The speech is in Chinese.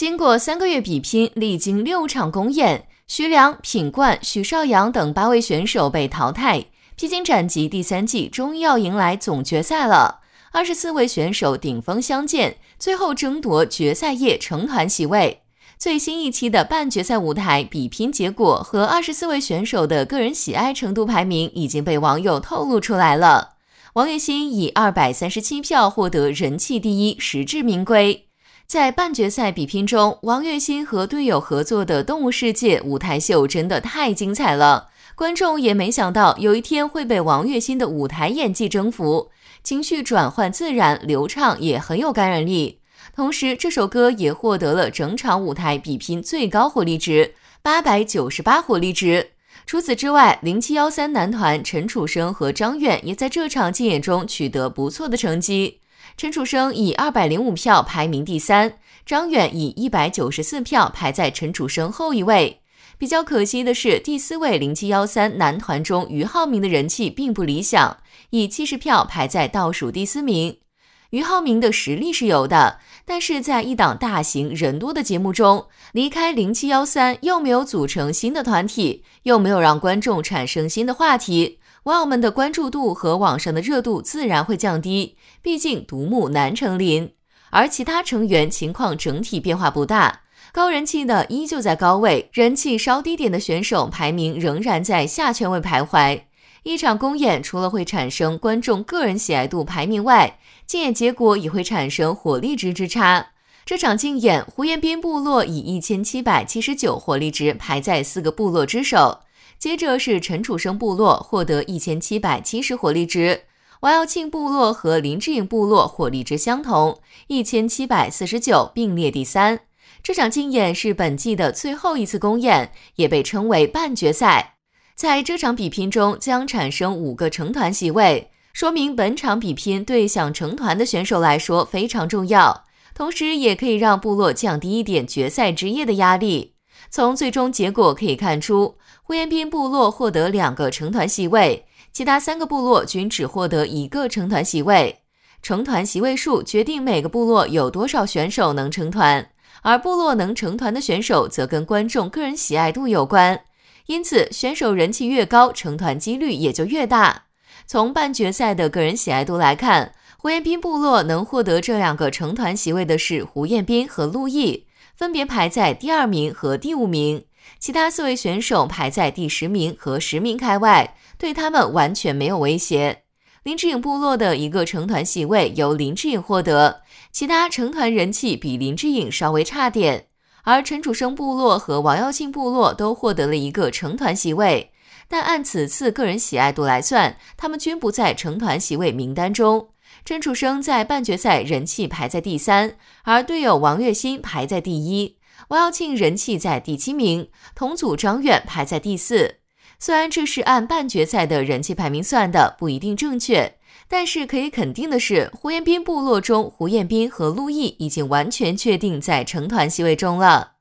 经过三个月比拼，历经六场公演，徐良、品冠、许绍洋等八位选手被淘汰。披荆斩棘第三季终于要迎来总决赛了，二十四位选手顶峰相见，最后争夺决赛夜成团席位。最新一期的半决赛舞台比拼结果和二十四位选手的个人喜爱程度排名已经被网友透露出来了。王栎鑫以二百三十七票获得人气第一，实至名归。在半决赛比拼中，王栎鑫和队友合作的《动物世界》舞台秀真的太精彩了，观众也没想到有一天会被王栎鑫的舞台演技征服，情绪转换自然流畅，也很有感染力。同时，这首歌也获得了整场舞台比拼最高火力值，八百九十八火力值。除此之外，零七幺三男团陈楚生和张远也在这场竞演中取得不错的成绩。陈楚生以二百零五票排名第三，张远以一百九十四票排在陈楚生后一位。比较可惜的是，第四位零七幺三男团中于浩明的人气并不理想，以七十票排在倒数第四名。于浩明的实力是有的，但是在一档大型人多的节目中，离开零七幺三又没有组成新的团体，又没有让观众产生新的话题。网友们的关注度和网上的热度自然会降低，毕竟独木难成林。而其他成员情况整体变化不大，高人气的依旧在高位，人气稍低点的选手排名仍然在下圈位徘徊。一场公演除了会产生观众个人喜爱度排名外，竞演结果也会产生火力值之差。这场竞演，胡彦斌部落以一千七百七十九火力值排在四个部落之首。接着是陈楚生部落获得一千七百七十火力值，王耀庆部落和林志颖部落火力值相同，一千七百四十九并列第三。这场竞演是本季的最后一次公演，也被称为半决赛。在这场比拼中将产生五个成团席位，说明本场比拼对想成团的选手来说非常重要，同时也可以让部落降低一点决赛之夜的压力。从最终结果可以看出。胡彦斌部落获得两个成团席位，其他三个部落均只获得一个成团席位。成团席位数决定每个部落有多少选手能成团，而部落能成团的选手则跟观众个人喜爱度有关。因此，选手人气越高，成团几率也就越大。从半决赛的个人喜爱度来看，胡彦斌部落能获得这两个成团席位的是胡彦斌和陆毅，分别排在第二名和第五名。其他四位选手排在第十名和十名开外，对他们完全没有威胁。林志颖部落的一个成团席位由林志颖获得，其他成团人气比林志颖稍微差点。而陈楚生部落和王耀庆部落都获得了一个成团席位，但按此次个人喜爱度来算，他们均不在成团席位名单中。陈楚生在半决赛人气排在第三，而队友王栎鑫排在第一。王耀庆人气在第七名，同组张远排在第四。虽然这是按半决赛的人气排名算的，不一定正确，但是可以肯定的是，胡彦斌部落中，胡彦斌和陆毅已经完全确定在成团席位中了。